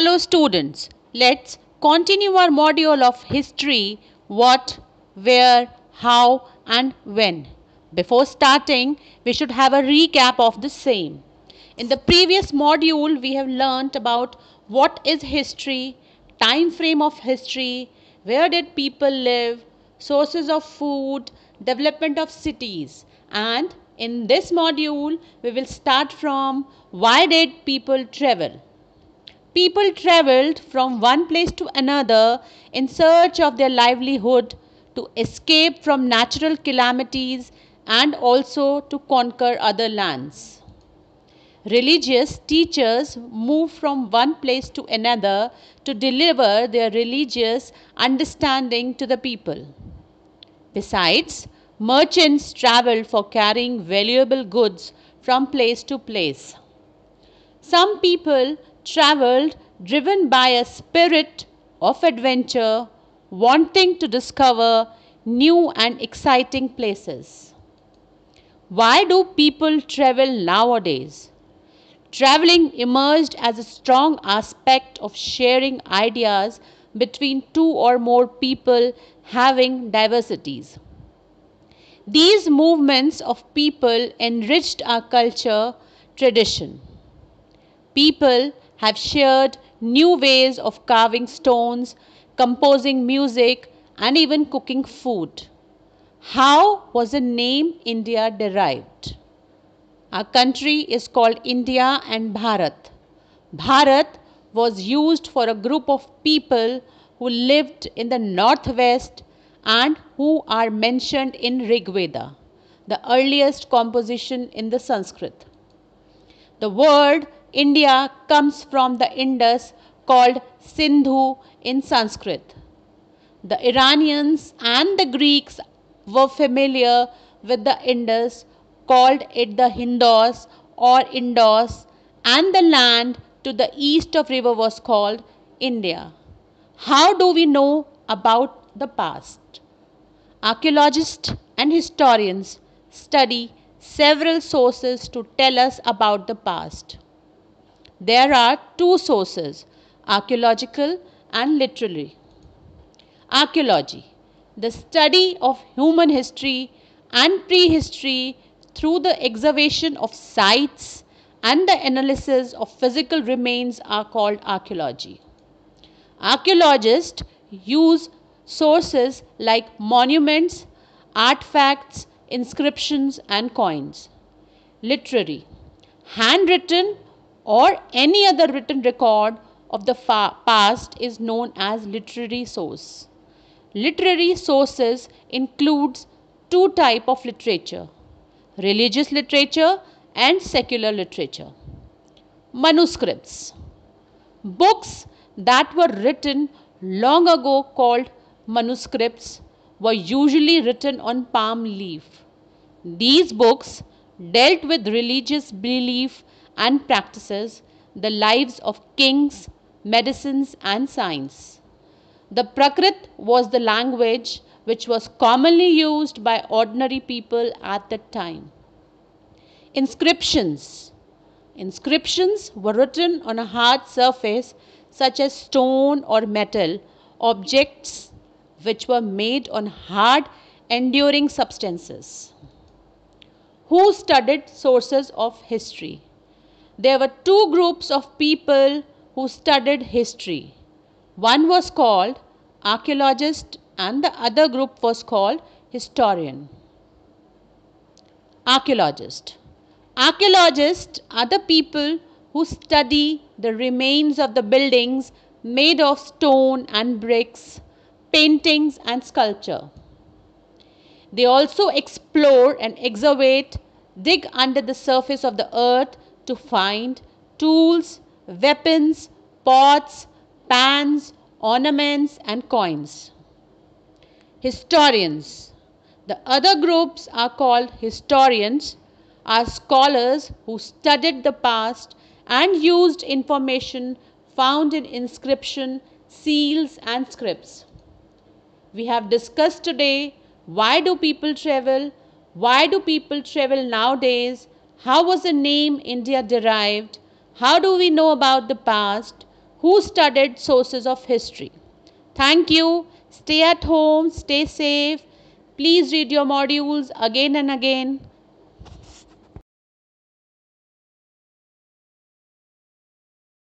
Hello students, let's continue our module of history what, where, how and when. Before starting, we should have a recap of the same. In the previous module, we have learnt about what is history, time frame of history, where did people live, sources of food, development of cities and in this module, we will start from why did people travel? People traveled from one place to another in search of their livelihood, to escape from natural calamities, and also to conquer other lands. Religious teachers moved from one place to another to deliver their religious understanding to the people. Besides, merchants traveled for carrying valuable goods from place to place. Some people traveled driven by a spirit of adventure, wanting to discover new and exciting places. Why do people travel nowadays? Traveling emerged as a strong aspect of sharing ideas between two or more people having diversities. These movements of people enriched our culture tradition. People have shared new ways of carving stones, composing music, and even cooking food. How was the name India derived? Our country is called India and Bharat. Bharat was used for a group of people who lived in the northwest and who are mentioned in Rig Veda, the earliest composition in the Sanskrit. The word India comes from the Indus called Sindhu in Sanskrit. The Iranians and the Greeks were familiar with the Indus, called it the Hindus or Indus, and the land to the east of river was called India. How do we know about the past? Archaeologists and historians study several sources to tell us about the past. There are two sources archaeological and literary. Archaeology, the study of human history and prehistory through the excavation of sites and the analysis of physical remains are called archaeology. Archaeologists use sources like monuments, artifacts, inscriptions, and coins. Literary, handwritten or any other written record of the fa- past is known as literary source. Literary sources includes two type of literature: religious literature and secular literature. Manuscripts. Books that were written long ago called manuscripts were usually written on palm leaf. These books dealt with religious belief and practices the lives of kings, medicines, and science. The Prakrit was the language which was commonly used by ordinary people at that time. Inscriptions. Inscriptions were written on a hard surface such as stone or metal, objects which were made on hard, enduring substances. Who studied sources of history? there were two groups of people who studied history. One was called archaeologist and the other group was called historian. Archaeologist. Archaeologists are the people who study the remains of the buildings made of stone and bricks, paintings and sculpture. They also explore and excavate, dig under the surface of the earth to find tools, weapons, pots, pans, ornaments, and coins. Historians. The other groups are called historians, are scholars who studied the past and used information found in inscription, seals, and scripts. We have discussed today why do people travel, why do people travel nowadays, how was the name India derived? How do we know about the past? Who studied sources of history? Thank you. Stay at home, stay safe. Please read your modules again and again.